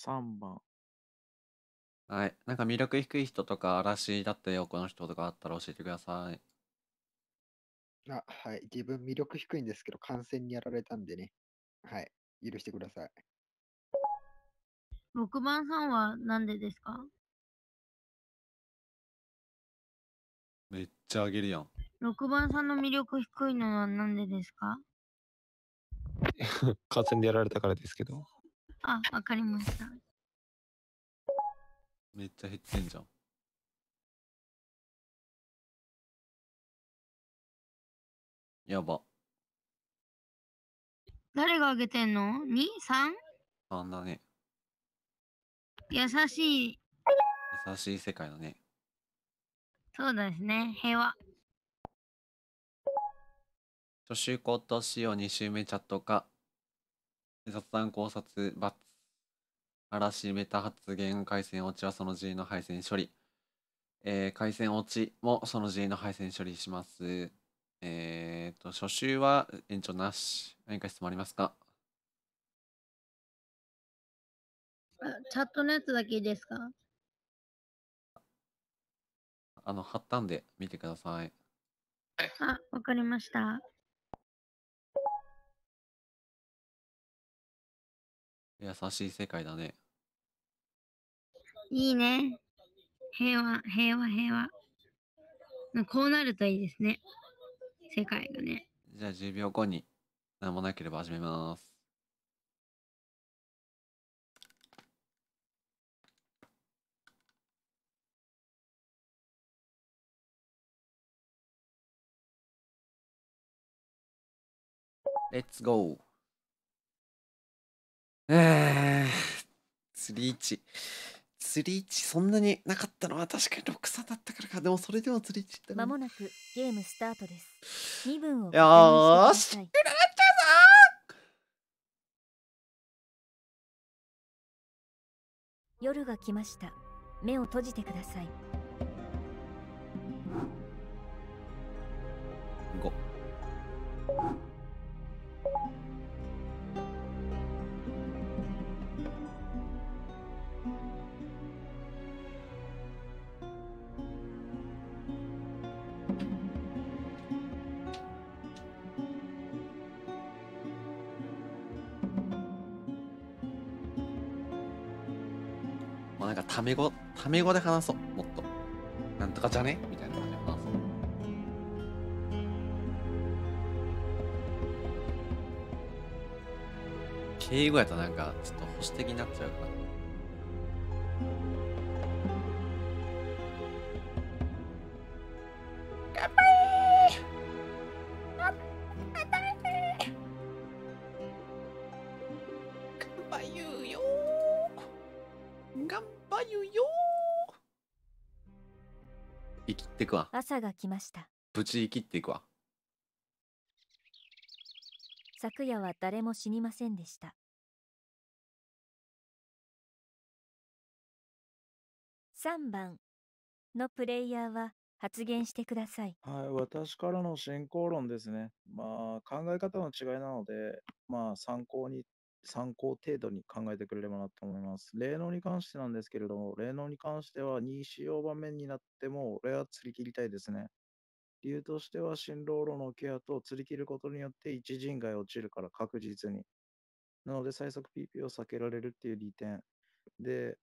3番。はい。なんか魅力低い人とか、嵐だったよ、この人とかあったら教えてください。あ、はい。自分魅力低いんですけど、感染にやられたんでね。はい。許してください。6番さんはなんでですかめっちゃあげるやん。6番さんの魅力低いのはなんでですか感染 でやられたからですけど。あ、わかりました。めっちゃ減ってんじゃん。やば。誰があげてんの ?2?3?3 だね。優しい。優しい世界だね。そうですね。平和。初週今年を2週目チャットか雑談考察罰荒しめた発言回線落ちはその G の配線処理、えー、回線落ちもその G の配線処理しますえっ、ー、と初週は延長なし何か質問ありますかチャットのやつだけいいですかあの貼ったんで見てくださいあわかりました優しい世界だね。いいね。平和、平和、平和。こうなるといいですね。世界がね。じゃあ10秒後に何もなければ始めます。レッツゴーえー、釣り位置。釣り位置そんなになかったのは確かに6差だったからか。でもそれでも釣り位って。まもなくゲームスタートです。分をよーし。くらっちゃぞ夜が来ました。目を閉じてください。5なんかタメ語、タメ語で話そう、もっと。なんとかじゃねみたいな感じで話そう。敬語やとなんか、ちょっと保守的になっちゃうから。朝が来ましたぶち切っていくわ昨夜は誰も死にませんでした3番のプレイヤーは発言してください。はい、私からの進行論ですね。まあ、考え方の違いなので、まあ、参考に参考程度に考えてくれればなと思います。霊能に関してなんですけれども、霊能に関しては2使用場面になっても、俺は釣り切りたいですね。理由としては、新老路のケアと釣り切ることによって一陣外落ちるから確実に。なので、最速 PP を避けられるっていう利点。で、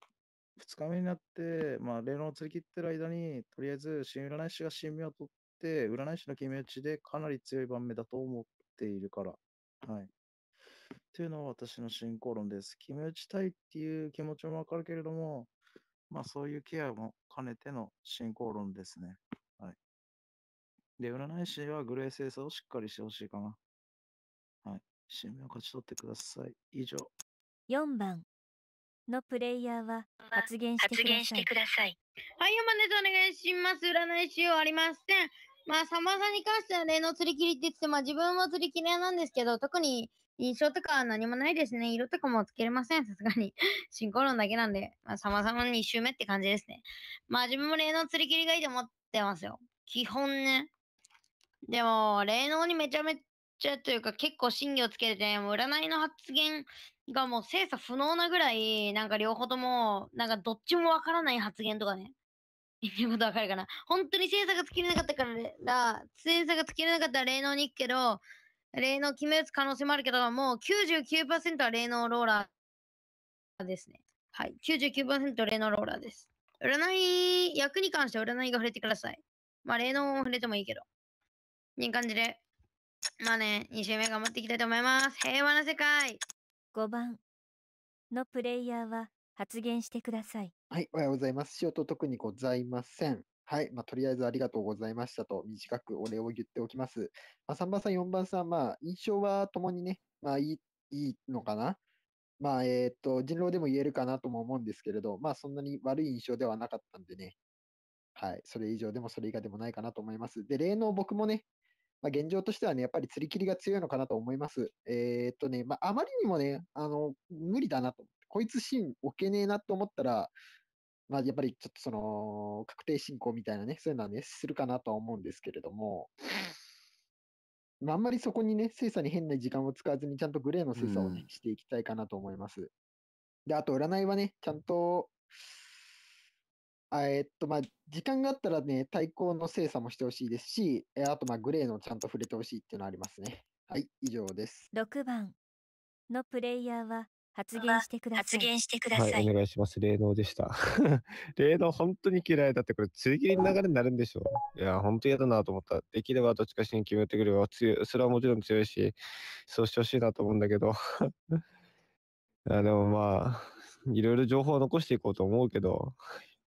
2日目になって、まあ、霊能を釣り切ってる間に、とりあえず、新占い師が新名を取って、占い師の決め打ちでかなり強い盤面だと思っているから。はい。ていうのは私の進行論です。決め打ちたいっていう気持ちもわかるけれども、まあそういうケアも兼ねての進行論ですね。はい。で、占い師はグレー精査をしっかりしてほしいかな。はい。新名を勝ち取ってください。以上。4番のプレイヤーは発言してください。はい、山根さんお願いします。占い師はありません。まあ、様々に関してはね、の釣り切りって言ってまあ自分も釣り切りなんですけど、特に印象とかは何もないですね。色とかもつけれません。さすがに。進行論だけなんで、まあ、様々に一周目って感じですね。まあ自分も霊能釣り切りがいいと思ってますよ。基本ね。でも、霊能にめちゃめちゃというか結構真偽をつけてて、もう占いの発言がもう精査不能なぐらい、なんか両方とも、なんかどっちもわからない発言とかね。言うことわかるかな。本当に精査がつけれなかったから、精査がつけれなかったら霊能に行くけど、霊能決め打つ可能性もあるけど、もう99%は霊能ローラーですね。はい。99%霊能ローラーです。占い、役に関して占いが触れてください。まあ、霊能も触れてもいいけど。いい感じで。まあね、2週目頑張っていきたいと思います。平和な世界。5番のプレイヤーは発言してください。はい、おはようございます。仕事特にございません。はい、まあ、とりあえずありがとうございましたと短くお礼を言っておきます。まあ、3番さん、4番さん、まあ、印象はともにね、まあいい、いいのかな。まあ、えっ、と、人狼でも言えるかなとも思うんですけれど、まあ、そんなに悪い印象ではなかったんでね、はい、それ以上でもそれ以下でもないかなと思います。で、例の僕もね、まあ、現状としてはね、やっぱり釣り切りが強いのかなと思います。えー、っとね、まあ、あまりにもね、あの、無理だなと。こいつシーン置けねえなと思ったら、まあ、やっぱりちょっとその、確定進行みたいなね、そういうのはね、するかなとは思うんですけれども、まあ、あんまりそこにね、精査に変な時間を使わずに、ちゃんとグレーの精査をね、していきたいかなと思います。で、あと、占いはね、ちゃんと、えっと、まあ、時間があったらね、対抗の精査もしてほしいですし、えあと、まあ、グレーのちゃんと触れてほしいっていうのはありますね。はい、以上です。6番のプレイヤーは、発言してください。発言してください。はい、お願いします。霊能でした。霊能本当に嫌いだって、これ、つり切りの流れになるんでしょう。いや、本当嫌だなと思った。できればどっちかしに決めてくれば、強い、それはもちろん強いし、そうしてほしいなと思うんだけど。あ でもまあ、いろいろ情報を残していこうと思うけど。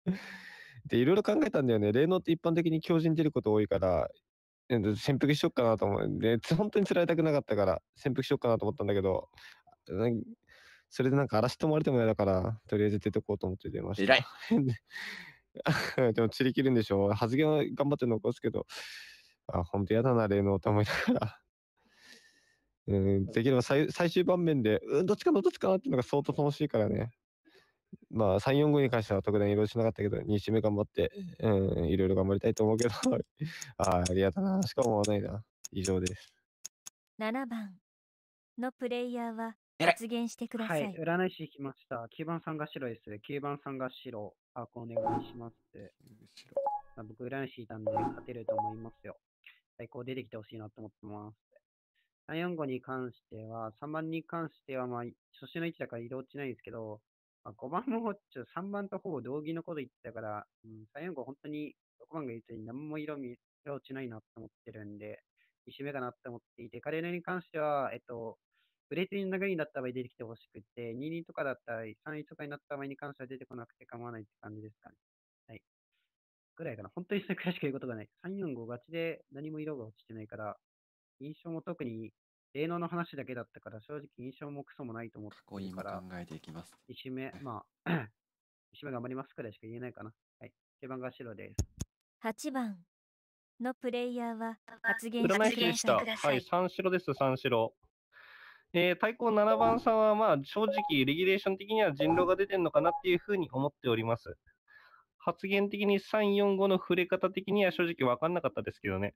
で、いろいろ考えたんだよね。霊能って一般的に狂人出ること多いから、潜伏しよっかなと思う。で、本当に釣られたくなかったから、潜伏しよっかなと思ったんだけど、それでなんか嵐止まっても嫌だから、とりあえず出てこうと思って出ました。偉い でも、釣り切るんでしょう。発言は頑張って残すけど、あ、ほんと嫌だな、霊能と思いながら。うん、できれば最最終盤面で、うん、どっちかのどっちかなっていうのが相当楽しいからね。まあ、3、4、5に関しては特段いろいろしなかったけど、2周目頑張って、うん、いろいろ頑張りたいと思うけど、ああ、りがたな、しか思わないな。以上です。7番のプレイヤーはえら発言してくださはい、占い師行きました。9番さんが白です。9番さんが白。あ、お願いします。まあ僕、占い師いたんで勝てると思いますよ。最高出てきてほしいなと思ってます。345に関しては、3番に関しては、まあ、初心の位置だから移動落ちないんですけど、まあ、5番もちょっ3番とほぼ同義のこと言ってたから、うん、345本当に6番が言うとに何も色見色落ちないなって思ってるんで、一周目かなって思っていて、カレーに関しては、えっと、ブレーる流れになった場合出てきてほしくて、2人とかだったり、3人とかになった場合に関しては出てこなくて構わないって感じですかね。はい。ぐらいかな。本当にそれくらいしか言うことがない。3-4-5ガチで何も色が落ちてないから、印象も特に芸能の話だけだったから、正直印象もクソもないと思ってるから、考えていきます。石目、まあ、石 目頑張りますくらいしか言えないかな。はい。手番が白です。8番のプレイヤーは発言してください。はい、三白です、三白。え対抗7番さんは、まあ、正直、レギュレーション的には人狼が出てるのかなっていうふうに思っております。発言的に3、4、5の触れ方的には正直分かんなかったですけどね。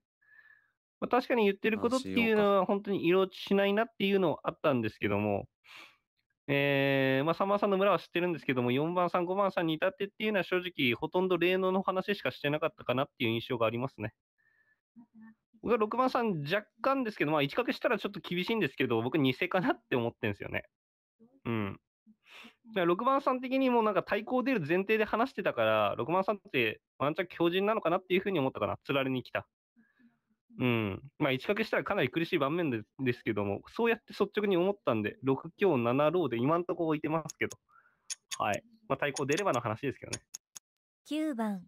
まあ、確かに言ってることっていうのは本当に色落ちしないなっていうのはあったんですけども、えー、まあ、3番さんの村は知ってるんですけども、4番さん、5番さんに至ってっていうのは正直、ほとんど霊能の話しかしてなかったかなっていう印象がありますね。僕は6番さん若干ですけど、まあ1掛けしたらちょっと厳しいんですけど、僕偽かなって思ってるんですよね。うん。6番さん的にもなんか対抗出る前提で話してたから、6番さんってワンチャン強人なのかなっていうふうに思ったかな。釣られに来た。うん。まあ1掛けしたらかなり苦しい場面でですけども、そうやって率直に思ったんで、6強7ローで今んとこ置いてますけど。はい。まあ対抗出ればの話ですけどね。9番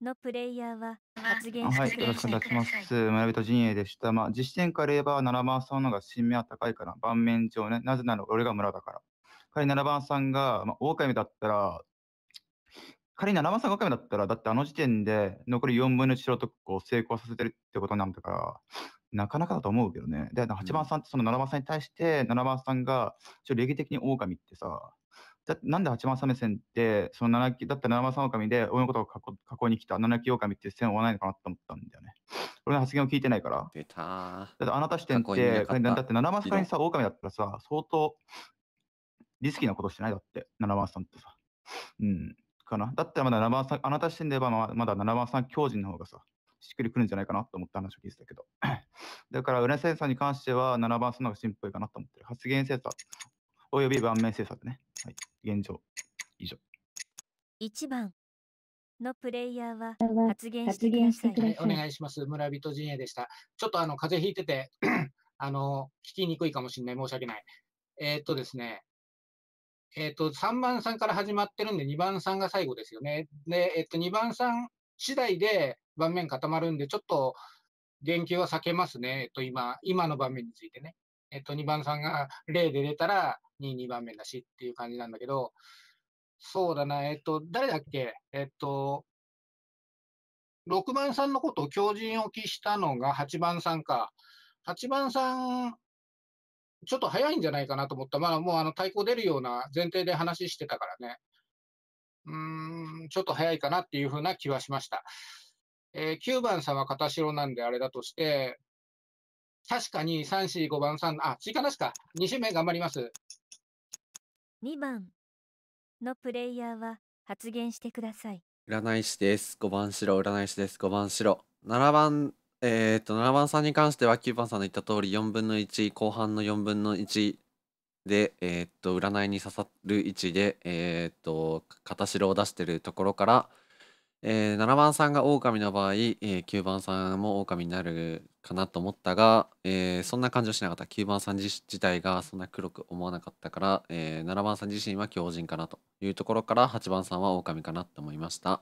のプレイヤーは発言はい、よろしくお願いします。村人陣営でした。まあ、実践ら言えば、7番さんの方が新名は高いから、盤面上ね、なぜなら俺が村だから。仮に7番さんが、まあ、狼だったら、仮に7番さんが狼だったら、だってあの時点で残り4分の1白特攻を成功させてるってことなんだから、なかなかだと思うけどね。で、8番さんってその7番さんに対して、7番さんが、ちょ、礼儀的に狼ってさ、だなんで八幡目線って、その七だったら七幡狼で、俺のことを囲いに来た七木狼って線を追わないのかなと思ったんだよね。俺の発言を聞いてないから。出ただってあなた視点って、っだって七松さんにさ、狼だったらさ、相当リスキーなことしてないだって、七松さんってさ。うん。かな。だったらまだ七番さん、あなた視点で言えばまだ七番さん強靭の方がさ、しっくりくるんじゃないかなと思った話を聞いてたけど。だから、浦瀬さんに関しては、7番さんの方がシンプルかなと思ってる。発言サー。および盤面政策ね。はい、現状、以上。一番のプレイヤーは発言してください。はい、お願いします。村人陣営でした。ちょっとあの風邪ひいてて あの、聞きにくいかもしれない。申し訳ない。えー、っとですね。えー、っと、3番さんから始まってるんで、2番さんが最後ですよね。で、えー、っと、2番さん次第で盤面固まるんで、ちょっと言及は避けますね。えっと、今、今の盤面についてね。えっと、2番さんが0で出たら2、2番目だしっていう感じなんだけど、そうだな、えっと、誰だっけえっと、6番さんのことを強靭置きしたのが8番さんか。8番さん、ちょっと早いんじゃないかなと思った。まあ、もうあの、対抗出るような前提で話してたからね。うん、ちょっと早いかなっていうふうな気はしました。えー、9番さんは片白なんであれだとして、確かに三四五番、3、あ、追加なしか。二周目頑張ります。二番のプレイヤーは発言してください。占い師です。五番白、占い師です。五番白。七番、えっ、と、七番さんに関しては九番さんの言った通り四分の一後半の四分の一で、えっ、と、占いに刺さる位置で、えっ、と、片白を出しているところから、えー、7番さんが狼の場合、えー、9番さんも狼になるかなと思ったが、えー、そんな感じをしなかった9番さん自体がそんな黒く思わなかったから、えー、7番さん自身は狂人かなというところから8番さんは狼かなと思いました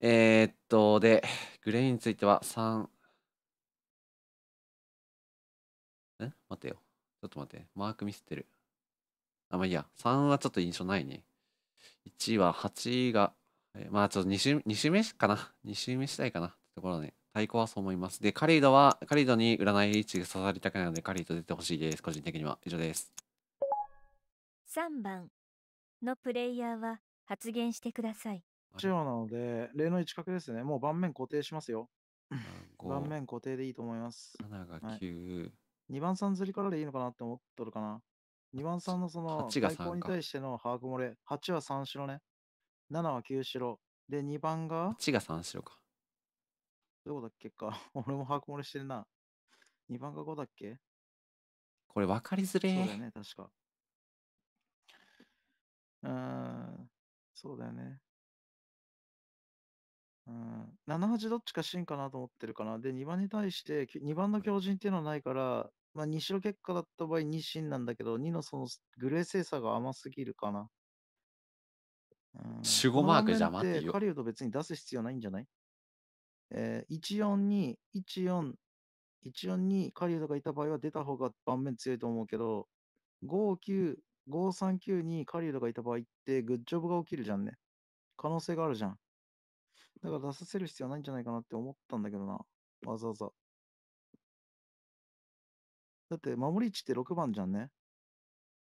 えー、っとでグレイについては3え待てよちょっと待ってマークミスってるあまあいいや3はちょっと印象ないね1は8がまあちょっと2周 ,2 週目かな。2周目したいかな。ところで、ね、対抗はそう思います。で、カリードは、カリードに占い位置が刺さりたくないので、カリード出てほしいです。個人的には。以上です。3番のプレイヤーは発言してください。中央なので、例の一角ですね。もう盤面固定しますよ。盤面固定でいいと思います。7が9。はい、2番さん釣りからでいいのかなって思っとるかな。2番さんのその、太鼓に対しての把握漏れ、8は三種のね、7は9白。で、2番がこちが3白か。どこだっけか。俺も箱漏れしてるな。2番が5だっけこれ分かりづれそうだよね、確か。うん、そうだよね。うん、78どっちか真かなと思ってるかな。で、2番に対して、2番の強靭っていうのはないから、まあ、2白結果だった場合2真なんだけど、2のそのグレー精査が甘すぎるかな。守護マーク邪魔っていう。狩人別に出す必要ないんじゃないえー、14に、14、14に狩人がいた場合は出た方が盤面強いと思うけど、59、539に狩人がいた場合ってグッジョブが起きるじゃんね。可能性があるじゃん。だから出させる必要ないんじゃないかなって思ったんだけどな。わざわざ。だって、守り位置って6番じゃんね。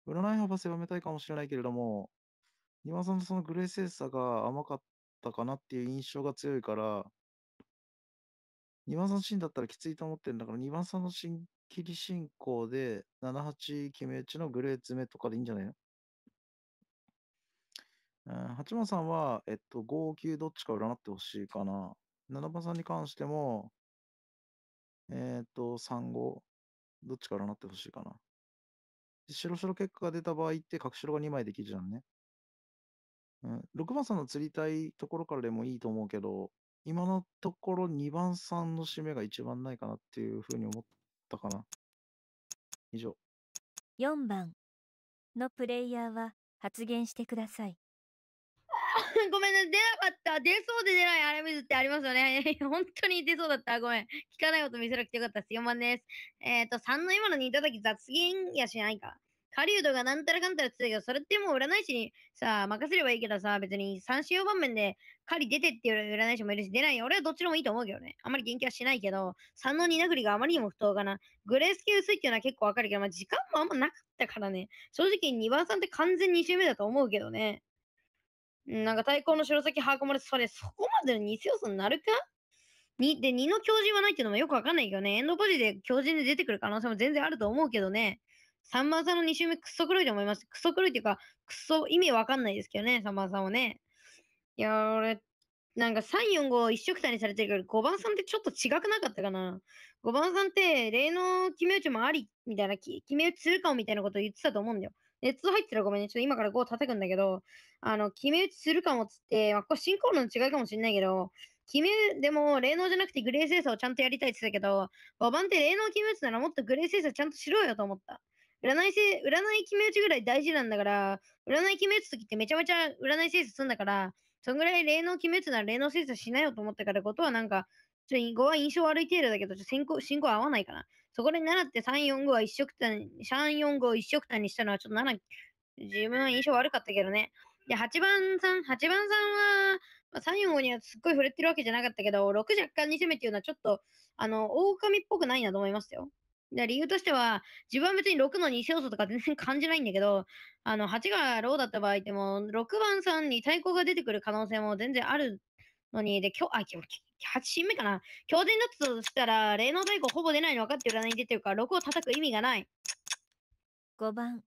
占い幅狭めたいかもしれないけれども、今さんのそのグレーサーが甘かったかなっていう印象が強いから、2番さんのシーンだったらきついと思ってるんだから、2番さんのン切り進行で78決め打ちのグレー詰めとかでいいんじゃないの八番さんは、えっと、5、9どっちか占ってほしいかな。七番さんに関しても、えー、っと、3、5どっちか占ってほしいかな。白白結果が出た場合って、角白が2枚できるじゃんね。うん、6番さんの釣りたいところからでもいいと思うけど、今のところ2番さんの締めが一番ないかなっていうふうに思ったかな。以上。4番のプレイヤーは発言してください。ごめんね、出なかった。出そうで出ないあれ水ってありますよね。本当に出そうだった。ごめん。聞かないこと見せなくてよかったです。4番です。えっ、ー、と、3の今の似た時雑言やしないか。狩人がなんたらかんたらって言ったけど、それってもう占い師にさ、任せればいいけどさ、別に3週4番面で狩り出てっていう占い師もいるし、出ない。俺はどっちでもいいと思うけどね。あまり元気はしないけど、3の2殴りがあまりにも不当かな。グレース系薄いっていうのは結構わかるけど、まあ、時間もあんまなかったからね。正直2番さんって完全2周目だと思うけどね。なんか対抗の白崎ハーコマルそれ、そこまでの偽要素になるかに、で、2の強人はないっていうのもよくわかんないけどね、エンドポジで強人で出てくる可能性も全然あると思うけどね。サンマーさんの2周目クソ黒いと思います。クソ黒いっていうか、クソ意味わかんないですけどね、サンマーさんはね。いや、俺、なんか3、4、5一色体にされてるけど、5番さんってちょっと違くなかったかな。5番さんって、例の決め打ちもあり、みたいな、決め打ちするかもみたいなこと言ってたと思うんだよ。熱入ってたらごめんね。ちょっと今から5叩くんだけど、あの、決め打ちするかもっつって、まあ、これ進行論の違いかもしんないけど、決め、でも、霊能じゃなくてグレー精査をちゃんとやりたいって言ってたけど、5番って霊能決め打つならもっとグレー精査ちゃんとしろよと思った。占いせ、占い決め打ちぐらい大事なんだから、占い決め打つときってめちゃめちゃ占い精査するんだから、そんぐらい霊能決め打つなら霊能精査しないよと思ったからことはなんか、ちょっとは印象悪い程度だけど、ちょ進行、進行合わないから。そこで習って345は一色単、345を一色単にしたのはちょっと7、自分は印象悪かったけどね。で、8番さん、8番さんは、まあ、3、4、5にはすっごい触れてるわけじゃなかったけど、6若干に攻めていうのはちょっと、あの、狼っぽくないなと思いましたよ。で理由としては、自分は別に6の偽要素とか全然 感じないんだけど、あの、8がローだった場合でも、6番さんに対抗が出てくる可能性も全然あるのに、で、今日、あ、今日、8進目かな強靭だとしたら、霊能対抗ほぼ出ないの分かって占いに出てるから、6を叩く意味がない。5番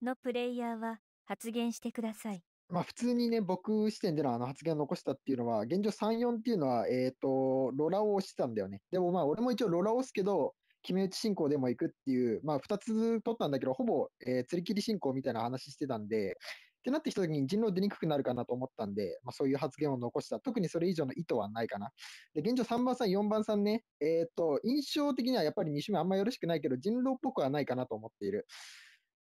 のプレイヤーは発言してください。まあ、普通にね、僕視点でのあの発言を残したっていうのは、現状3、4っていうのは、えっ、と、ロラを押してたんだよね。でもまあ、俺も一応ロラを押すけど、決め打ち進行でも行くっていう、まあ、二つ取ったんだけど、ほぼ、えー、釣り切り進行みたいな話してたんで、ってなってきた時に人狼出にくくなるかなと思ったんで、まあ、そういう発言を残した。特にそれ以上の意図はないかな。で、現状3番さん、4番さんね、えっ、ー、と、印象的にはやっぱり2種目あんまよろしくないけど、人狼っぽくはないかなと思っている。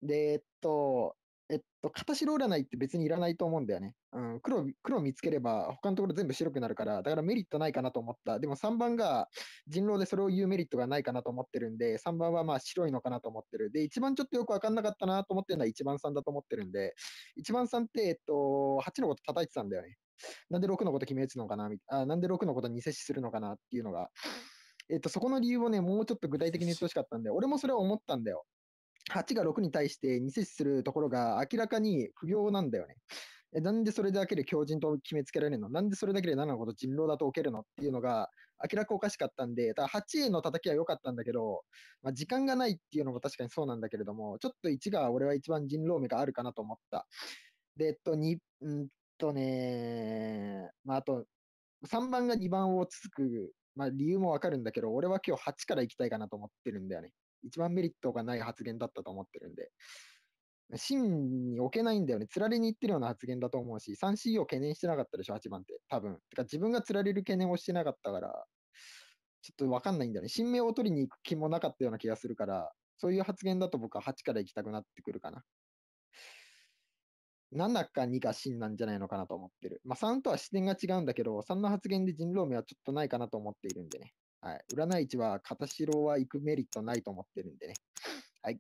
で、えっと、えっと、片白占いって別にいらないと思うんだよね。うん、黒、黒見つければ他のところ全部白くなるから、だからメリットないかなと思った。でも3番が人狼でそれを言うメリットがないかなと思ってるんで、3番はまあ白いのかなと思ってる。で、1番ちょっとよくわかんなかったなと思ってるのは1番さんだと思ってるんで、1番さんって、えっと、8のこと叩いてたんだよね。なんで6のこと決め打つのかなみあ、なんで6のことに接しするのかなっていうのが。えっと、そこの理由をね、もうちょっと具体的に言ってほしかったんで、俺もそれは思ったんだよ。8が6に対して2接するところが明らかに不良なんだよね。なんでそれだけで強人と決めつけられるのなんでそれだけで7のこと人狼だと置けるのっていうのが明らかおかしかったんで、ただ8への叩きは良かったんだけど、まあ、時間がないっていうのも確かにそうなんだけれども、ちょっと1が俺は一番人狼目があるかなと思った。で、えっと、2、んっとね、まあ、あと、3番が2番を続く、まあ、理由もわかるんだけど、俺は今日8から行きたいかなと思ってるんだよね。一番メリットがない発言だったと思ってるんで、真に置けないんだよね。つられにいってるような発言だと思うし、3C を懸念してなかったでしょ、8番って。多分。てか自分がつられる懸念をしてなかったから、ちょっとわかんないんだよね。新名を取りに行く気もなかったような気がするから、そういう発言だと僕は8から行きたくなってくるかな。7か2が真なんじゃないのかなと思ってる。まあ3とは視点が違うんだけど、3の発言で人狼名はちょっとないかなと思っているんでね。はい、占い師は片城は行くメリットないと思ってるんでね。はい。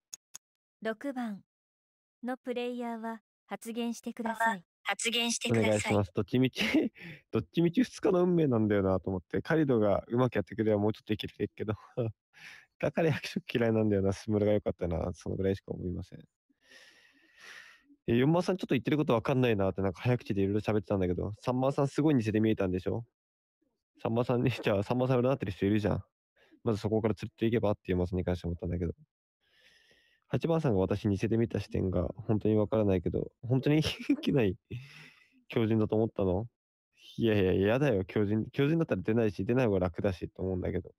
6番のプレイヤーは発言してください。発言してください。お願いします。どっちみち、どっちみち2日の運命なんだよなと思って、カリドがうまくやってくればもうちょっといけるけど、だから役職嫌いなんだよな、スムラが良かったな、そのぐらいしか思いません。4番さんちょっと言ってることわかんないなって、なんか早口でいろいろ喋ってたんだけど、3番さんすごい偽で見えたんでしょさんまさんにしちゃ、さんまさん占ってる人いるじゃん。まずそこから釣っていけばっていうマスに関して思ったんだけど。8番さんが私に似せてみた視点が本当にわからないけど、本当に ない狂人だと思ったのいやいや、嫌だよ、狂人、狂人だったら出ないし、出ない方が楽だしと思うんだけど。っ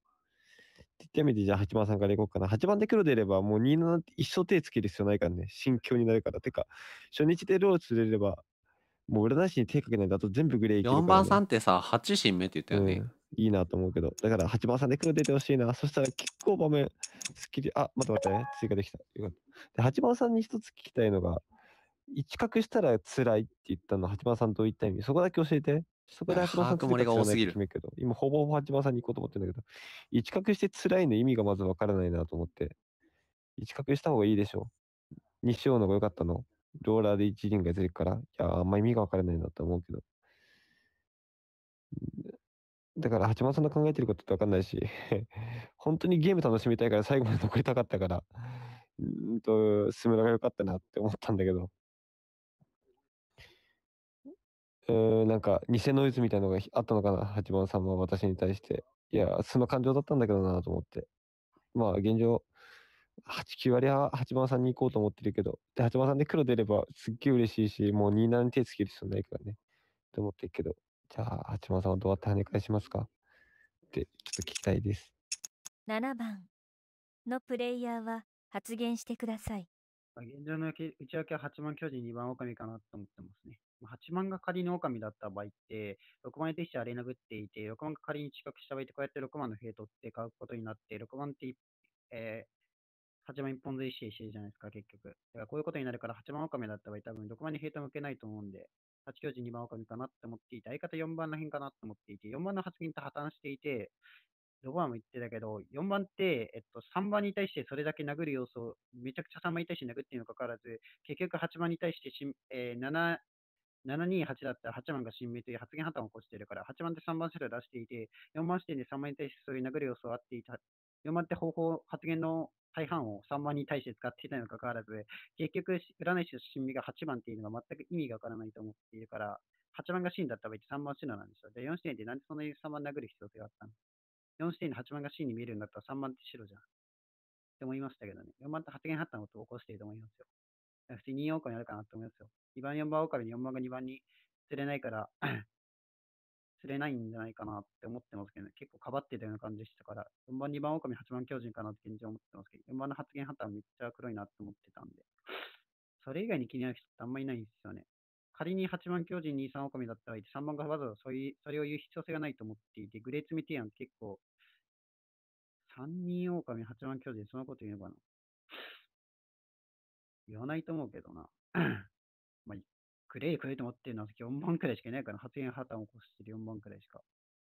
て言ってみて、じゃあ8番さんから行こうかな。8番で黒出れば、もう27、一生手つける必要ないからね、心境になるから。てか、初日でロー入れれば、もう占い師に手かけないだと全部グレーいけるから4番さんってさ、8神目って言ったよね。いいなと思うけど。だから8番さんで黒出てほしいな。そしたら結構場面、スッキリ。あ、待って待ってね。追加できた。よかった。で8番さんに一つ聞きたいのが、一角したら辛いって言ったの、8番さんと言った意味。そこだけ教えて。そこで8番さんと言ったらけど、今ほぼほぼ8番さんに行こうと思ってるんだけど、一角して辛いの意味がまずわからないなと思って。一角した方がいいでしょ。西尾の方が良かったの。ローラーで一輪が出るから、いや、あんま意味がわからないなと思うけど。だから、八幡さんの考えてることってわかんないし 本当にゲーム楽しみたいから最後まで残りたかったからうんと、進むのが良かったなって思ったんだけど。うん、なんか、偽ノイズみたいなのがあったのかな、八幡さんは私に対して。いや、素の感情だったんだけどなと思って。まあ、現状、8、9割は八番さんに行こうと思ってるけど、で、八番さんで黒出ればすっげえ嬉しいし、もう2七に手つける人要ないからね、と思ってるけど、じゃあ八番さんはどうやって跳ね返しますかってちょっと聞きたいです。7番のプレイヤーは発言してください。現状の内訳は8番巨人2番狼かなと思ってますね。8番が仮に狼だった場合って、6番に対してアレナグっていて、6番が仮に近くした場合って、こうやって6番のヘイトって買うことになって、6番って、え8番一本ず一石合一じゃないですか、結局。だからこういうことになるから、8番狼だった場合、多分どこまでヘイト向けないと思うんで、八強陣2番狼かなって思っていて、相方4番の辺かなって思っていて、4番の発言と破綻していて、ロバーも言ってたけど、4番って、えっと、3番に対してそれだけ殴る要素、めちゃくちゃ3番に対して殴っているのかかわらず、結局8番に対してし、えー、7、728だったら8番が新名という発言破綻を起こしているから、8番って3番セルを出していて、4番視点で3番に対してそういう殴る要素があっていた4番って方法、発言の大半を3番に対して使っていたにもかかわらず、結局、占い師の心理が8番っていうのが全く意味がわからないと思っているから、8番が真だった場合って3番真なんですよ。で、4支点ってなんでそんなに3番殴る必要性があったの ?4 支点で8番が真に見えるんだったら3番って白じゃん。って思いましたけどね。4番って発言発端のことを起こしていると思いますよ。普通に2番狼にるかなと思いますよ。2番4番狼に4番が2番に釣れないから釣れないんじゃないかなって思ってますけどね、結構かばってたような感じでしたから、4番、2番狼、8番巨人かなって現状思ってますけど、4番の発言ハタめっちゃ黒いなって思ってたんで、それ以外に気になる人ってあんまりいないんですよね。仮に8番巨人、2、3狼だったらい3番がわざわざそそれを言う必要性がないと思っていて、グレーツミティアン結構、3人狼、8番巨人、そんなこと言うのかな。言わないと思うけどな。まあ、いクレイ、クレイと思ってるのは4番くらいしかいないから、発言破綻を起こしてる4番くらいしか。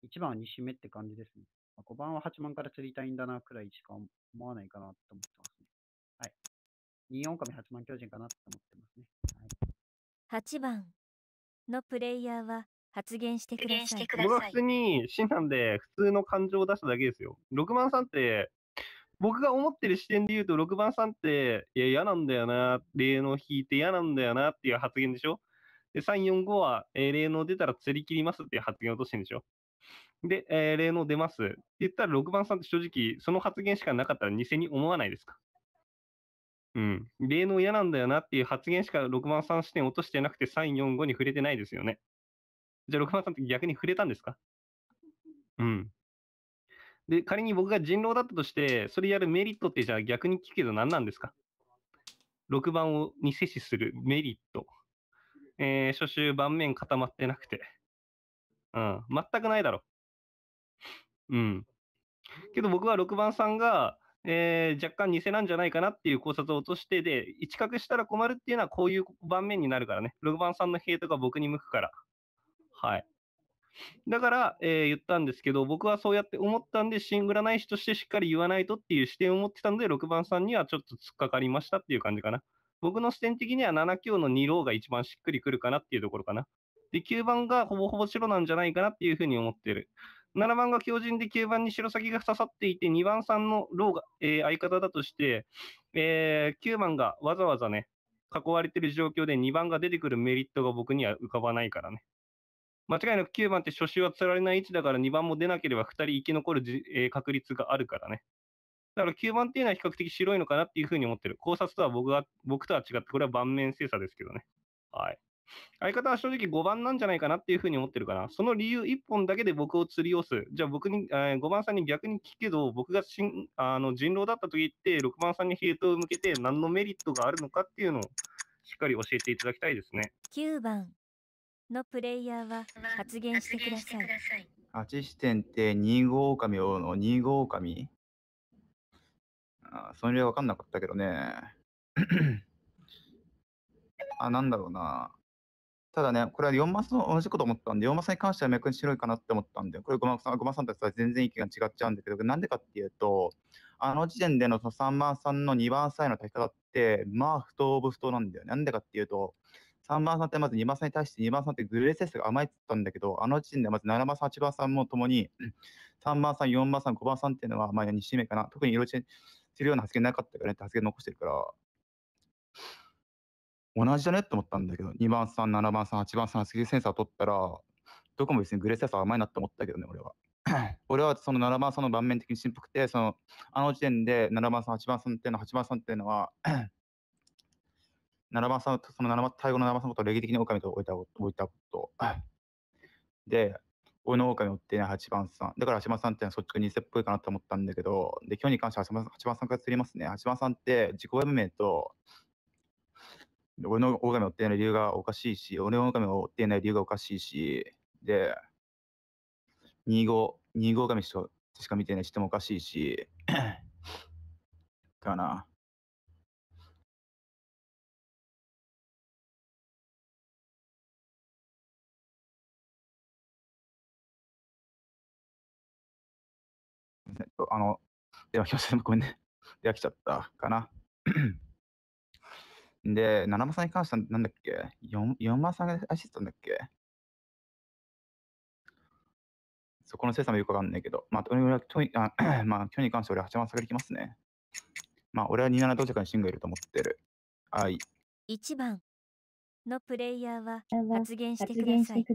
1番は2周目って感じですね。まあ、5番は8番から釣りたいんだなくらいしか思わないかなと思ってますね。はい。2狼8番巨人かなと思ってますね。はい、8番のプレイヤーは発言してください。僕は普通に死なんで普通の感情を出しただけですよ。6番さんって僕が思ってる視点で言うと6番さんっていや嫌なんだよな、例の引いて嫌なんだよなっていう発言でしょで、3、4、5は、えー、霊能出たら釣り切りますっていう発言を落としてるんでしょ。で、えー、霊能出ますって言ったら6番さんって正直、その発言しかなかったら偽に思わないですかうん。霊能嫌なんだよなっていう発言しか6番さん視点落としてなくて3、4、5に触れてないですよね。じゃあ6番さんって逆に触れたんですかうん。で、仮に僕が人狼だったとして、それやるメリットってじゃあ逆に聞くけど何なんですか ?6 番をに接しするメリット。えー、初週盤面固まってなくて。うん、全くないだろう。うん。けど僕は6番さんが、えー、若干偽なんじゃないかなっていう考察を落として、で、一角したら困るっていうのはこういう盤面になるからね。6番さんのヘイトが僕に向くから。はい。だから、えー、言ったんですけど、僕はそうやって思ったんで、シングないしとしてしっかり言わないとっていう視点を持ってたので、6番さんにはちょっと突っかかりましたっていう感じかな。僕の視点的には7強の2ローが一番しっくりくるかなっていうところかな。で、9番がほぼほぼ白なんじゃないかなっていうふうに思ってる。7番が強靭で9番に白先が刺さっていて、2番さんのローが、えー、相方だとして、えー、9番がわざわざね、囲われてる状況で2番が出てくるメリットが僕には浮かばないからね。間違いなく9番って初週は釣られない位置だから2番も出なければ2人生き残る、えー、確率があるからね。だから吸盤っていうのは比較的白いのかなっていうふうに思ってる。考察とは僕が僕とは違って、これは盤面精査ですけどね。はい。相方は正直5番なんじゃないかなっていうふうに思ってるから、その理由1本だけで僕を釣り押す。じゃあ僕に、えー、5番さんに逆に聞くけど、僕がしんあの人狼だった時って、6番さんにヒートを向けて何のメリットがあるのかっていうのをしっかり教えていただきたいですね。9番のプレイヤーは発言してください。8視点って2号狼をの2号狼あそれは分かんなかったけどね。あ、なんだろうな。ただね、これは4マスの同じこと思ったんで、4マスに関しては脈に白いかなって思ったんで、これ5マさん、5マさんたちは全然意見が違っちゃうんだけど、なんでかっていうと、あの時点での3マさんの2番サイの炊き方って、まあ、不当不当なんだよ。なんでかっていうと、3番さんってまず2番さんに対して2番さんってグレーセスが甘いって言ったんだけど、あの時点でまず7番さん、8番さんもともに、3番さん、4番さん、5番さんっていうのは、まあ2周目かな。特に色チェするような発言なかったからねって発言残してるから、同じだねって思ったんだけど、2番さん、7番さん、8番さん、スキルセンサー取ったら、どこも別にグレーセンサー甘いなって思ったけどね、俺は。俺はその7番さんの盤面的にん拍くてそのあの時点で7番さん8番さんっていうのは8 番さんっていうのは7番さんその7番対応の7番さんのことを礼儀的に狼と置いたと置いたことで俺の狼を追っていない8番さん。だから8番さんってのは率直に偽っぽいかなと思ったんだけど、で、今日に関しては8番さんから釣りますね。8番さんって自己弁明と、俺の狼を追っていない理由がおかしいし、俺の狼を追っていない理由がおかしいし、で、25、25狼しか見てない人もおかしいし、かな。ね。あの、電話来ました。ごめんね。電話来ちゃったかな。で、七間さんに関しては、なんだっけ ?4、4万さんがアシてたんだっけそこの精査もよくわかんないけど、まあ、とにかく、あ まあ、今日に関して俺8万下がりきますね。まあ、俺は27到着にシングルと思ってる。はい。1番。のプレイヤーは発言してください。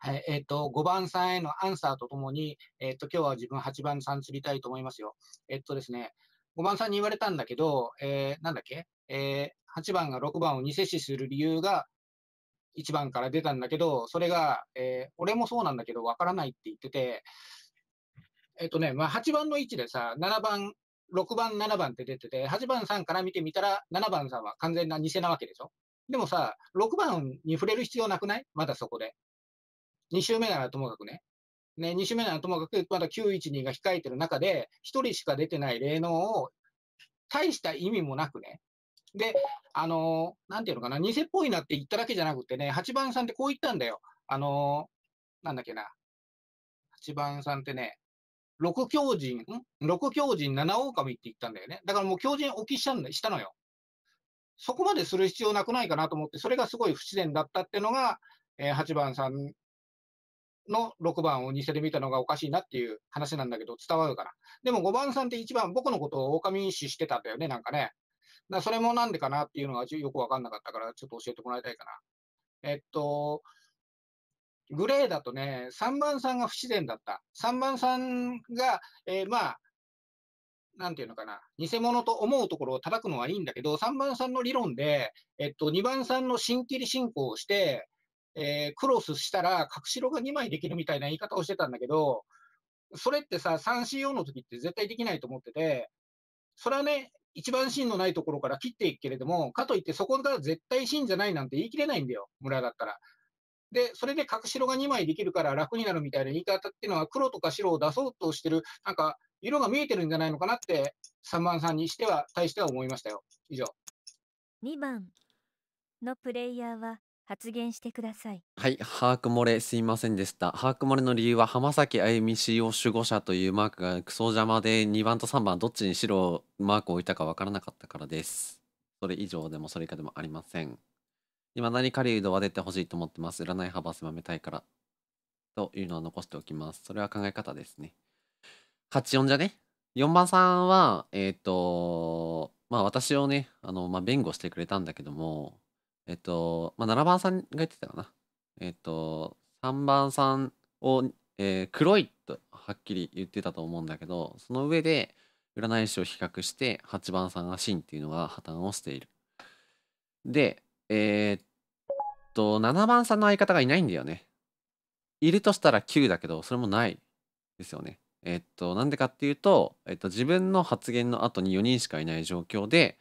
はい、えっ、ー、と、5番さんへのアンサーとともに、えっ、ー、と、今日は自分8番さん釣りたいと思いますよ。えっ、ー、とですね、5番さんに言われたんだけど、えー、なんだっけえー、8番が6番を偽視する理由が1番から出たんだけど、それが、えー、俺もそうなんだけど、わからないって言ってて、えっ、とね、まあ、8番の位置でさ、7番、6番、7番って出てて、8番さんから見てみたら、7番さんは完全な偽なわけでしょでもさ、6番に触れる必要なくないまだそこで。2周目ならともかくね。ね、2周目ならともかく、まだ912が控えてる中で、1人しか出てない霊能を、大した意味もなくね。で、あのー、なんていうのかな、偽っぽいなって言っただけじゃなくてね、8番さんってこう言ったんだよ。あのー、なんだっけな。8番さんってね、六狂人、ん六狂人七狼って言ったんだよね。だからもう狂人起きしたんだ、したのよ。そこまでする必要なくないかなと思って、それがすごい不自然だったっていうのが、えー、8番さんの6番を偽で見たのがおかしいなっていう話なんだけど、伝わるから。でも5番さんって1番、僕のことを狼視してたんだよね、なんかね。だそれもなんでかなっていうのがよくわかんなかったから、ちょっと教えてもらいたいかな。えっと、グレーだとね、3番さんが不自然だった。3番さんが、えー、まあ、なんていうのかな、偽物と思うところを叩くのはいいんだけど、3番さんの理論で、えっと、2番さんの新切り進行をして、えー、クロスしたら、隠し色が2枚できるみたいな言い方をしてたんだけど、それってさ、3C4 の時って絶対できないと思ってて、それはね、一番芯のないところから切っていくけれども、かといってそこが絶対芯じゃないなんて言い切れないんだよ、村だったら。で、それで隠し色が2枚できるから楽になるみたいな言い方っていうのは、黒とか白を出そうとしてる、なんか、色が見えてるんじゃないのかなって3番さんにしては対しては思いましたよ以上2番のプレイヤーは発言してくださいはい把握漏れすいませんでした把握漏れの理由は浜崎あゆみ使用守護者というマークがクソ邪魔で2番と3番どっちに白マークを置いたか分からなかったからですそれ以上でもそれ以下でもありません今何狩ドは出てほしいと思ってます占い幅狭めたいからというのは残しておきますそれは考え方ですね84じゃね ?4 番さんは、えっ、ー、と、まあ私をね、あの、まあ弁護してくれたんだけども、えっ、ー、と、まあ7番さんが言ってたかな。えっ、ー、と、3番さんを、え黒いとはっきり言ってたと思うんだけど、その上で占い師を比較して8番さんが真っていうのが破綻をしている。で、えっと、7番さんの相方がいないんだよね。いるとしたら9だけど、それもないですよね。えっと、なんでかっていうと、えっと、自分の発言の後に4人しかいない状況で、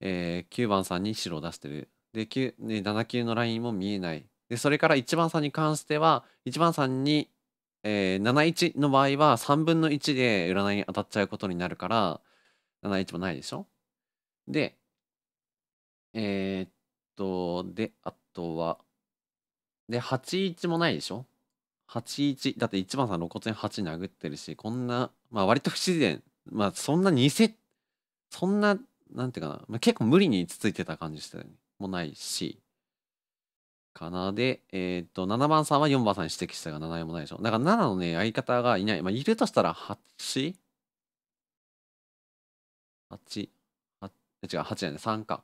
えー、9番さんに白を出してる。で、ね、7級のラインも見えない。で、それから1番さんに関しては、1番さんに、えー、71の場合は3分の1で占いに当たっちゃうことになるから、71もないでしょで、えー、っと、で、あとは、で、81もないでしょ81だって1番さん露骨に8殴ってるしこんなまあ割と不自然まあそんな偽そんななんていうかな、まあ、結構無理につついてた感じしたよねもないしかなでえっ、と7番さんは4番さんに指摘したが7もないでしょだから7のね相方がいないまあいるとしたら 8? 8, 8違う8やねな3か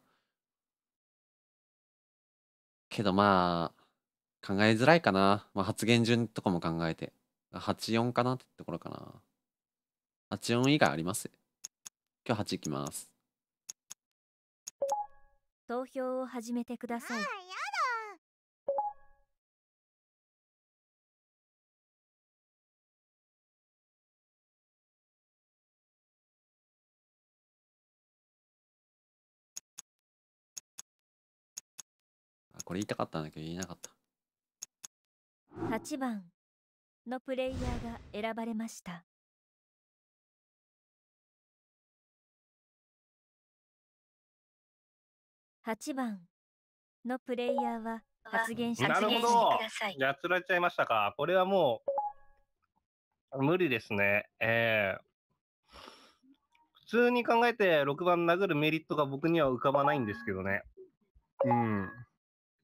けどまあ考えづらいかな。まあ、発言順とかも考えて。84かなってところかな。84以外あります今日8いきます。投票を始めてください。やだこれ言いたかったんだけど言えなかった。8番のプレイヤーが選ばれました。8番のプレイヤーは発言してください。やつられちゃいましたか。これはもう無理ですね。えー、普通に考えて6番殴るメリットが僕には浮かばないんですけどね。うん。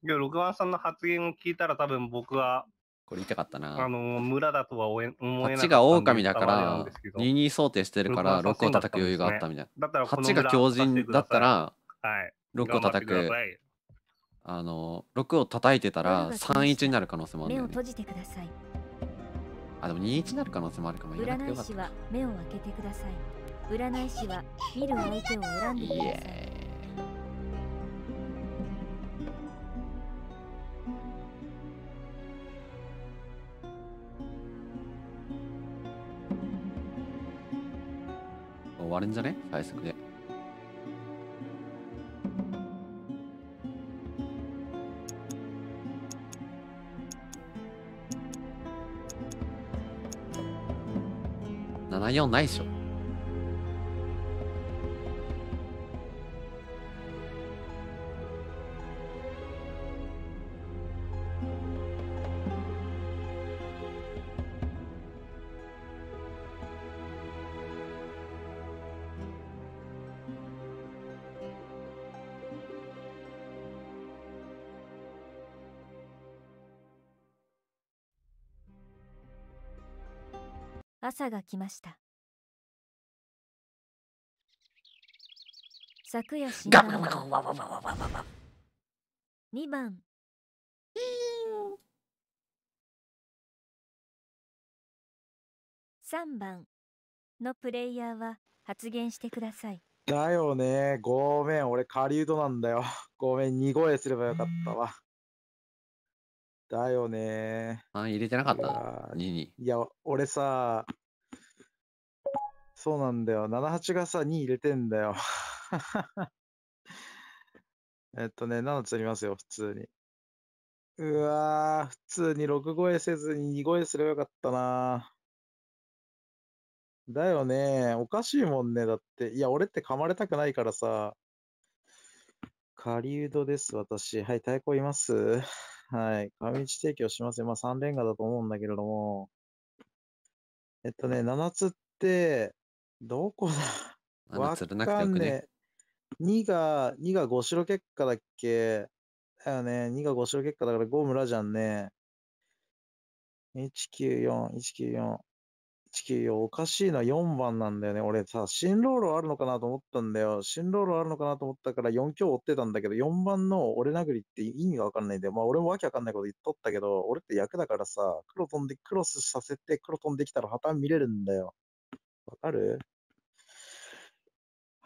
いや、6番さんの発言を聞いたら多分僕はこれ言いたかったな。あの、村だとは思えな8が狼だから、22想定してるから、6を叩く余裕があったみたいな。だ8が強人だったら、6を叩く。あの、6を叩いてたら、31になる可能性もある、ね。目を閉じてください。あ、でも21になる可能性もあるかも。占い師は目を開けてください。占い師は見る相手を選んでください。終わるんじゃね最速で。74ないでしょ朝が来ました昨夜死ガだ2番3番のプレイヤーは発言してくださいだよねごめん俺狩人なんだよ ごめん2声すればよかったわだよねあ入れてなかった2にいや俺さそうなんだよ。78がさ、2入れてんだよ。えっとね、7ありますよ、普通に。うわぁ、普通に6超えせずに2超えすればよかったなだよね。おかしいもんね。だって。いや、俺って噛まれたくないからさ。狩人です、私。はい、太鼓いますはい。上地提供しますよ。まあ、3連画だと思うんだけれども。えっとね、7つって、どこだあわかんねえ。2が、2が5白結果だっけだよね。2が5白結果だから5村じゃんね。194、194、194。おかしいな、4番なんだよね。俺さ、新ロールあるのかなと思ったんだよ。新ロールあるのかなと思ったから4強追ってたんだけど、4番の俺殴りって意味がわかんないんだよ。まあ俺もわけわかんないこと言っとったけど、俺って役だからさ、黒飛んで、クロスさせて、黒飛んできたら破綻見れるんだよ。わかる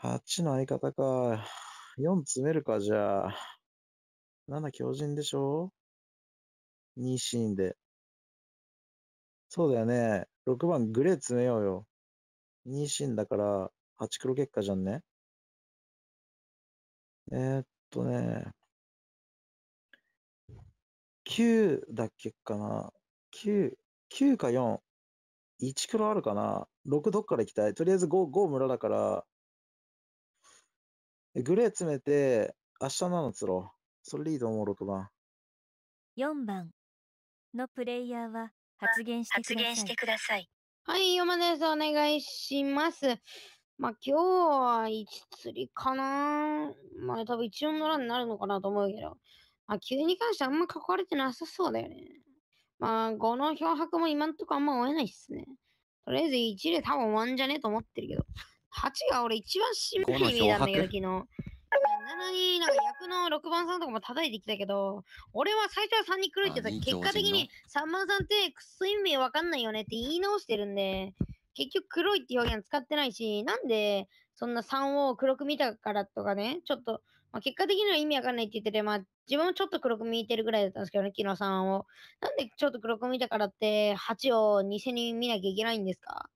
?8 の相方か。4詰めるか、じゃあ。7強人でしょ ?2 シーンで。そうだよね。6番グレー詰めようよ。2シーンだから、8黒結果じゃんね。えー、っとね。9だっけかな。9、9か4。1黒あるかな6どっから行きたいとりあえず 5, 5村だから、グレー詰めて、明日なのろう。それでいいと思う、6番。4番のプレイヤーは発言してください。はい、山でんお願いします。まあ、今日は1釣りかな。まあ、多分1応のンになるのかなと思うけど。まあ、急に関してあんま書かれてなさそうだよね。まあ、5の漂白も今んとこあんま追えないっすね。とりあえず1で多分1じゃねえと思ってるけど。8が俺一番しんど意味なんだけど、昨日。7に、なんか役の6番さんとかも叩いてきたけど、俺は最初は3に黒いて言った結果的に3番さんってくっそ意味わかんないよねって言い直してるんで、結局黒いって表現使ってないし、なんでそんな3を黒く見たからとかね、ちょっと、まあ、結果的には意味わかんないって言ってて、まあ、自分もちょっと黒く見えてるぐらいだったんですけどね、木野さんを。なんでちょっと黒く見たからって、8を偽に見なきゃいけないんですか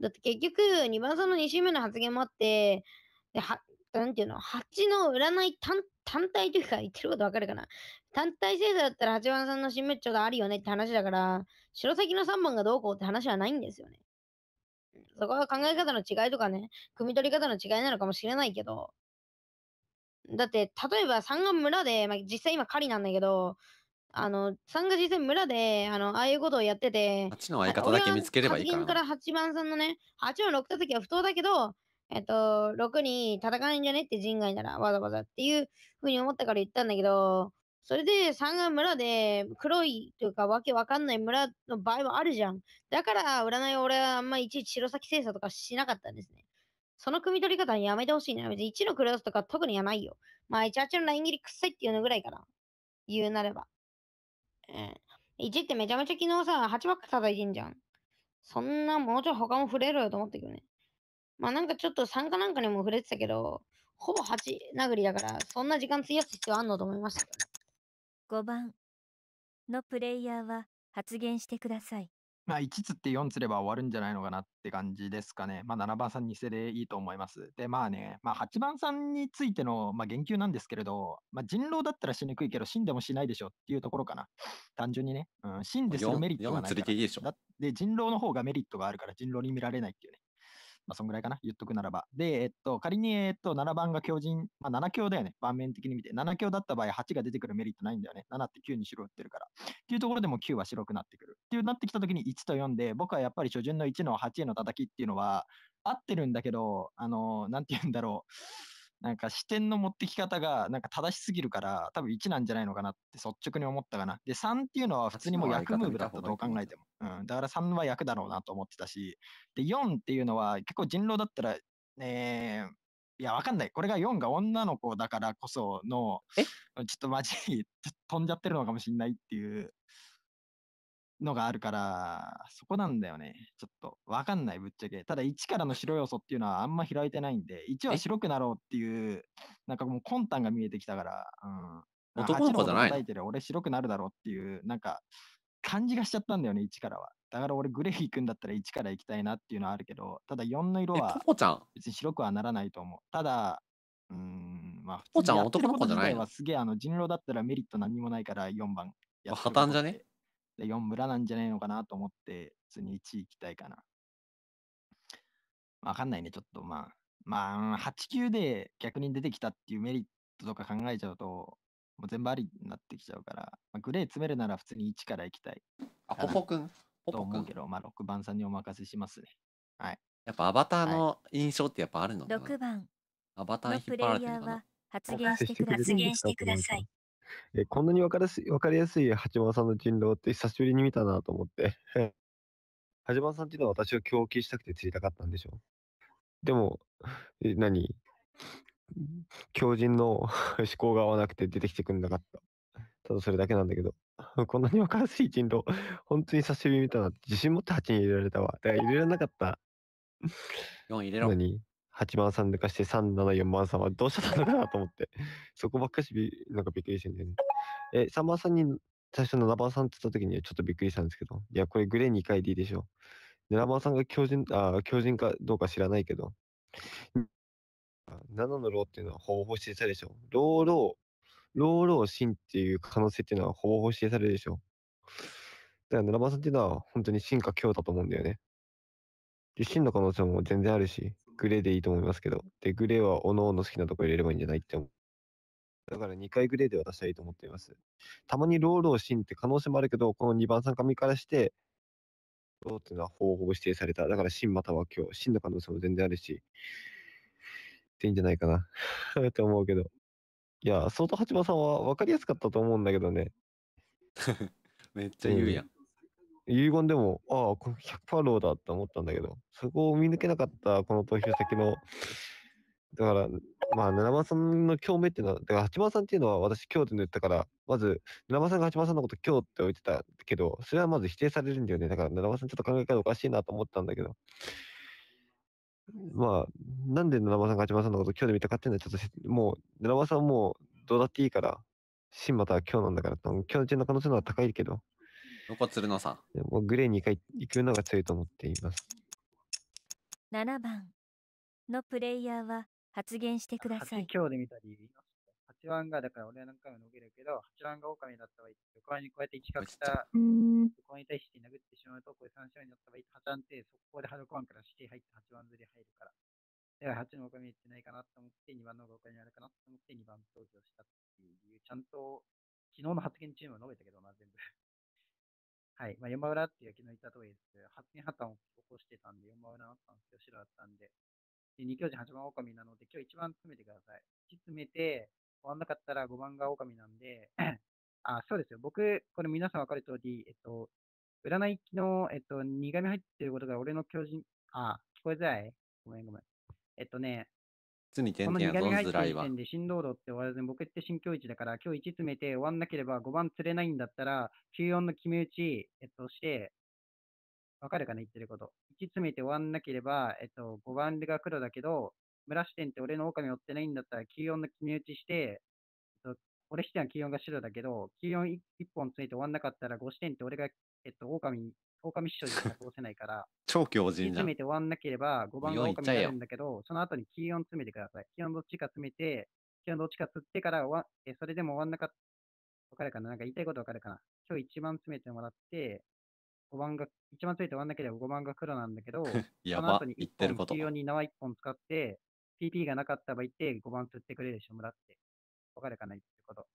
だって結局、2番さんの2周目の発言もあって、で、は、なんていうの、8の占い単単体というか言ってることわかるかな単体制度だったら8番さんの新メッチっがあるよねって話だから、白先の3番がどうこうって話はないんですよね。そこは考え方の違いとかね、組み取り方の違いなのかもしれないけど、だって、例えば3が村で、まあ、実際今狩りなんだけど、あの、3が実際村で、あの、ああいうことをやってて、8っの相方だけ見つければいいから。8から8番さんのね、8の6ときは不当だけど、えっと、6に戦えんじゃねって人外ならわざわざっていうふうに思ったから言ったんだけど、それで3が村で黒いというかわけわかんない村の場合はあるじゃん。だから占い俺はあんまいちいち白崎精査とかしなかったんですね。その組み取り方やめてほしいな、別に1のクロスとか特にやないよ。まあ、18のライン切りくっさいっていうのぐらいかな。言うなれば。えん。1ってめちゃめちゃ昨日さ、8ックた叩いてんじゃん。そんな、もうちょい他も触れろよと思ったけどね。まあなんかちょっと参加なんかにも触れてたけど、ほぼ8殴りだから、そんな時間費やす必要あんのと思いましたけど、5番のプレイヤーは発言してください。まあ、1つって4つれば終わるんじゃないのかなって感じですかね。まあ、7番さん、偽でいいと思います。で、まあね、まあ、8番さんについての、まあ、言及なんですけれど、まあ、人狼だったら死にくいけど、死んでもしないでしょっていうところかな。単純にね、うん、死んでするメリットがないから。4, 4つれていいでしょ。で、人狼の方がメリットがあるから、人狼に見られないっていうね。まあ、そんぐらいかな、言っとくならば。で、えっと、仮に、えっと、7番が強靭、まあ、7強だよね、盤面的に見て。7強だった場合、8が出てくるメリットないんだよね。7って9に白打ってるから。っていうところでも9は白くなってくる。っていうなってきたときに1と4で、僕はやっぱり初順の1の8への叩きっていうのは、合ってるんだけど、あの何なんて言うんだろう。なんか視点の持ってき方がなんか正しすぎるから、多分1なんじゃないのかなって率直に思ったかな。で、3っていうのは普通にもう役ムーブだったと考えても。うん、だから3は役だろうなと思ってたし、で、4っていうのは結構人狼だったら、えいや、わかんない。これが4が女の子だからこその、ちょっとマジ、飛んじゃってるのかもしれないっていうのがあるから、そこなんだよね。ちょっとわかんない、ぶっちゃけ。ただ1からの白要素っていうのはあんま開いてないんで、1は白くなろうっていう、なんかもう魂胆が見えてきたから、うん。男の子じゃない俺白くなるだろうっていう、なんか感じがしちゃったんだよね、1からは。だから俺グレー君だったら1から行きたいなっていうのはあるけど、ただ4の色は別に白くはならないと思う。ただ、うん、まあ、ポちゃん男の子じゃないすげえあの人狼だったらメリット何もないから4番。破綻じゃねで4村なんじゃないのかなと思って、普通に1位行きたいかな。わかんないね、ちょっとまあ。まあ、8級で逆に出てきたっていうメリットとか考えちゃうと、もう全部ありになってきちゃうから、まあ、グレー詰めるなら普通に1から行きたい。あ、ポポくんポポと思うけど、まあ6番さんにお任せしますね。はい。やっぱアバターの印象ってやっぱあるのかな、はい、?6 番。アバターに引っ張られてるのかな発言してください。えこんなに分かりやすい八幡さんの人狼って久しぶりに見たなと思って 八幡さんっていうのは私を狂気したくて釣りたかったんでしょでも何狂人の 思考が合わなくて出てきてくんなかったただそれだけなんだけど こんなに分かりやすい人狼本当に久しぶりに見たなって自信持って8に入れられたわだから入れられなかった4入れろ何8番さん抜かして3、7、4番3はどうしたのかなと思って、そこばっかしび、なんかびっくりしてるんだよね。え、3番さんに最初7番さんって言った時にはちょっとびっくりしたんですけど、いや、これグレー2回でいいでしょう。7番さんが強靭、あ、強靭かどうか知らないけど、7のローっていうのはほぼ指定されでしょ。う。ローロー、ローロー芯っていう可能性っていうのはほぼ指定されるでしょ。う。だから7番さんっていうのは本当に進か強だと思うんだよね。で、真の可能性も全然あるし、グレーでいいと思いますけど、で、グレーはおのおの好きなとこ入れればいいんじゃないって思う。だから2回グレーで渡したらいいと思っています。たまにロールをシンって可能性もあるけど、この2番3紙からして、ローっていうのは方法指定された。だからシまたは今日、シの可能性も全然あるし、っていいんじゃないかなと 思うけど。いや、相当八馬さんは分かりやすかったと思うんだけどね。めっちゃ言うやん。遺言でも、ああ、これ100%ローだって思ったんだけど、そこを見抜けなかった、この投票先の、だから、まあ、七番さんの共鳴っていうのは、だから八番さんっていうのは私、今日って言ったから、まず、七番さんが八番さんのこと今日って置いてたけど、それはまず否定されるんだよね。だから、七番さんちょっと考え方おかしいなと思ったんだけど、まあ、なんで七番さんが八番さんのこと今日で見たかっていうのは、ちょっと、もう、七番さんもう、どうだっていいから、新または今日なんだから、今日中の可能性の方が高いけど、横鶴野るのさ。もうグレーに行くのが強いと思っています。7番のプレイヤーは発言してください。今日で見たり言8番が、だから俺は何回も伸びるけど、8番が狼だった場合、横にこうやって一角したうーん横に対して殴ってしまうと、これ3勝になった場合、8番って速攻でハードコアンから指定入って8番ずり入るから。では8の狼ってないかなと思って、2番の狼にあるかなと思って、2番投票したっていう理由、ちゃんと昨日の発言チームは述べたけどな、全部。はい。まあ、山浦っていうの言った通りです。発見破綻を起こしてたんで、山浦あったんです白だったんで。で、2教陣8番狼なので、今日1番詰めてください。1詰めて、終わんなかったら5番が狼なんで、あ、そうですよ。僕、これ皆さん分かる通り、えっと、占い機の、えっと、苦味入ってることが俺の巨人、あ、聞こえづらいごめんごめん。えっとね、つに点々やぞんずらいは。で振動度ってわ僕って新境地だから、今日1詰めて終わんなければ5番釣れないんだったら、94の決め打ち、えっと、して、わかるかな言ってること。1詰めて終わんなければ、えっと、5番が黒だけど、村視点って俺の狼追ってないんだったら、94の決め打ちして、えっと、俺視点は94が白だけど、94 1, 本ついて終わんなかったら5視点って俺が、えっと、狼狼師匠じゃ通せないから、超強靭詰めて終わんなければ、5番が狼になるんだけど、その後に気温詰めてください。気温どっちか詰めて、気温どっちか釣ってからわ、えそれでも終わんなかった。わかるかななんか言いたいことわかるかな今日一番詰めてもらって、5番が、一番詰めて終わんなければ5番が黒なんだけど、やばその後にてるキー音に縄1本使って、PP がなかった場合って5番釣ってくれるでしょ、もらって。わかるかな言ってること。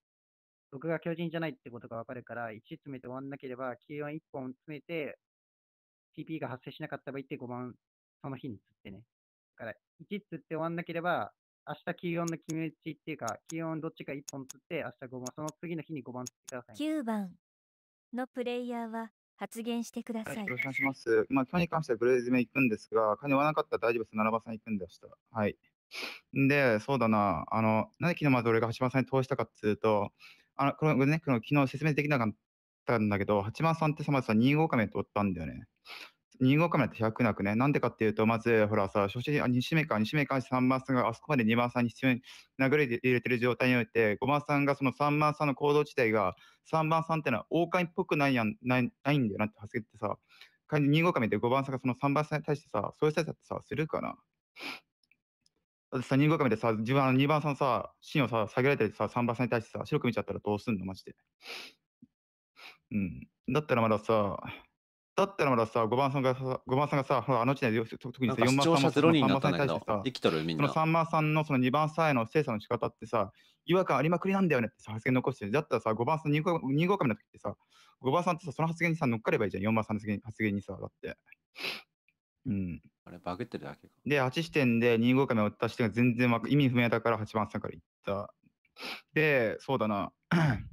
僕が巨人じゃないってことがわかるから、1詰めて終わんなければ、9 4 1本詰めて、TP が発生しなかった場合って5番、その日に釣ってね。だから、1釣って終わんなければ、明日9 4の決め打ちっていうか、9 4どっちか1本釣って、明日5番、その次の日に5番釣ってください、ね。9番のプレイヤーは発言してください。はい、よろしくお願いします。まあ、今日に関してはブレーズめ行くんですが、金はなかったら大丈夫です。7番さん行くんで明日。はい。で、そうだな、あの、なんで昨日まで俺が橋場さんに通したかっつうと、あ、これね、この昨日説明できなかったんだけど、8番さんってさ、まずさ、2 5カメラって追ったんだよね。2号カメラって100なくね、なんでかっていうと、まず、ほらさ、初心、2指名か、2指名か3番さんがあそこまで2番さんに必要に殴り入れてる状態において、5番さんがその3番さんの行動自体が、3番さんってのは王冠っぽくないやん、ないないんだよなって発言ってさ、2号カメラで5番さんがその3番さんに対してさ、そういう人たちってさ、するかな私さ、人間狼でさ、自分あの2番さんさ、芯をさ、下げられてさ、3番さんに対してさ、白く見ちゃったらどうすんのマジで。うん。だったらまださ、だったらまださ、5番さんがさ、5番さんがさ、ほらあのうちで、特にさ、4番さんもその3番さんに対してさ、その3番さんのその2番さんへの精査の仕方ってさ、違和感ありまくりなんだよねってさ発言残して、だったらさ、5番さん、2号神の時ってさ、5番さんってさ、その発言にさ、乗っかればいいじゃん、4番さんの発言にさ、だって。うん。あれ、バグってるだけか。で、8視点で2 5回目を打った視点が全然わか意味不明だから8番さんから行った。で、そうだな。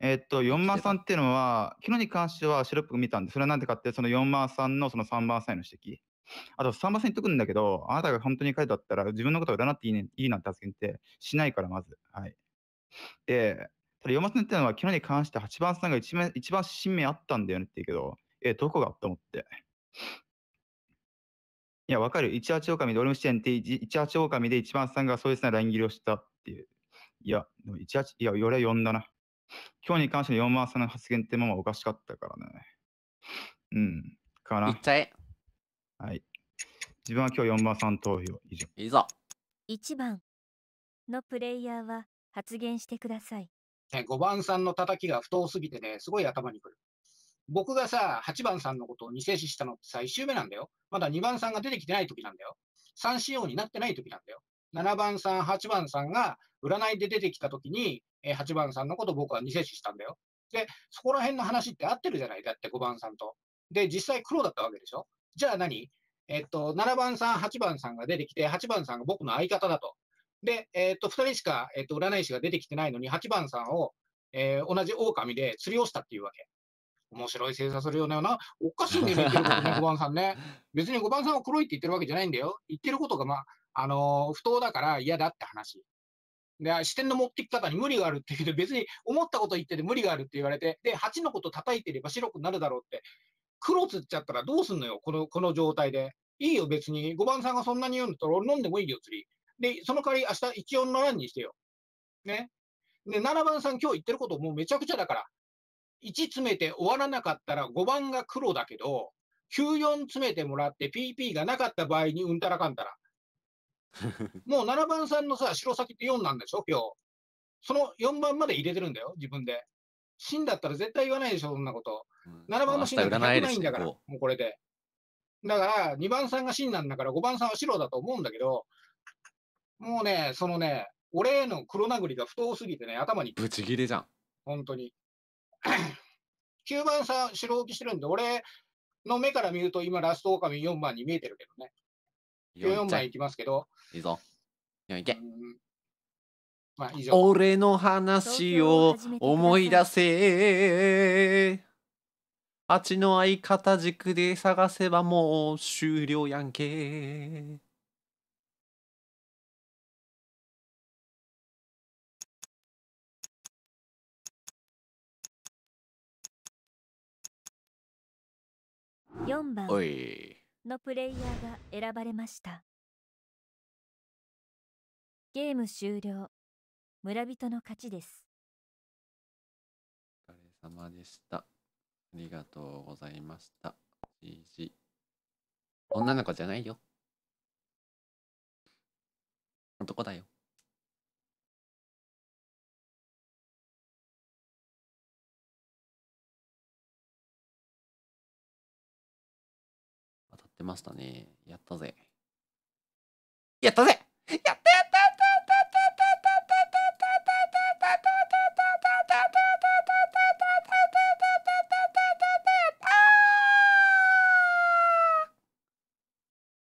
えっと、4万さんっていうのは、昨日に関してはシロップ見たんで、それはなんでかって、その4万さんのその3番さんへの指摘。あと3番さんに言っとくんだけど、あなたが本当に書いてあったら、自分のことを占っていい,、ね、いいなんて発言ってしないから、まず。はい。で、ただ4番さんっていうのは、昨日に関して8番さんが一一番新名あったんだよねって言うけど、えどこがと思って。いや、わかる。18狼で、俺も視点って、18狼で一番さんがそうですね、ライン切りをしたっていう。いや、でも18、いや、俺は4だな。今日に関しての4万さんの発言ってままおかしかったからね。うん。かな。いっちゃえ。はい。自分は今日4番さん投票。以上。いいぞ。1番のプレイヤーは発言してください。5番さんの叩きが不当すぎてね、すごい頭にくる。僕がさ、8番さんのことを2世死したのってさ、1周目なんだよ。まだ2番さんが出てきてない時なんだよ。3仕様になってない時なんだよ。7番さん、8番さんが占いで出てきた時に、8番さんのこと僕は2世死したんだよ。で、そこら辺の話って合ってるじゃないだって5番さんと。で、実際黒だったわけでしょじゃあ何えっと、7番さん、8番さんが出てきて、8番さんが僕の相方だと。で、えっと、2人しか、えっと、占い師が出てきてないのに、8番さんを、えー、同じ狼で釣りをしたっていうわけ。面白い精査するよねな。おかしいんだよね、言ってることね、番 さんね。別に5番さんは黒いって言ってるわけじゃないんだよ。言ってることが、まあ、あのー、不当だから嫌だって話。で、視点の持ってき方に無理があるって言うと、別に思ったこと言ってて無理があるって言われて、で、8のこと叩いてれば白くなるだろうって。黒つっちゃったらどうすんのよ、この、この状態で。いいよ、別に。5番さんがそんなに言うんだったら俺飲んでもいいよ、釣り。で、その代わり明日1、4の欄にしてよ。ね。で、七番さん今日言ってることもうめちゃくちゃだから。1詰めて終わらなかったら5番が黒だけど、94詰めてもらって PP がなかった場合にうんたらかんたら。もう7番さんのさ、白先って4なんでしょ、今日。その4番まで入れてるんだよ、自分で。芯だったら絶対言わないでしょ、そんなこと。うん、7番の芯だったら言ないんだから、もうこれで。だから、2番さんが芯なんだから、5番さんは白だと思うんだけど、もうね、そのね、俺への黒殴りが不当すぎてね、頭に。ぶち切れじゃん。本当に。9 番さん、白置きしてるんで、俺の目から見ると、今、ラストオオカミ4番に見えてるけどね。4番いきますけど。いいぞ。4いけ。まあ、以上俺の話を思い出せ。あっちの相方軸で探せばもう終了やんけ。4番のプレイヤーが選ばれましたゲーム終了村人の勝ちですお疲れ様でしたありがとうございましたいじ女の子じゃないよ男だよってましたね。やったぜ。やったぜやったやった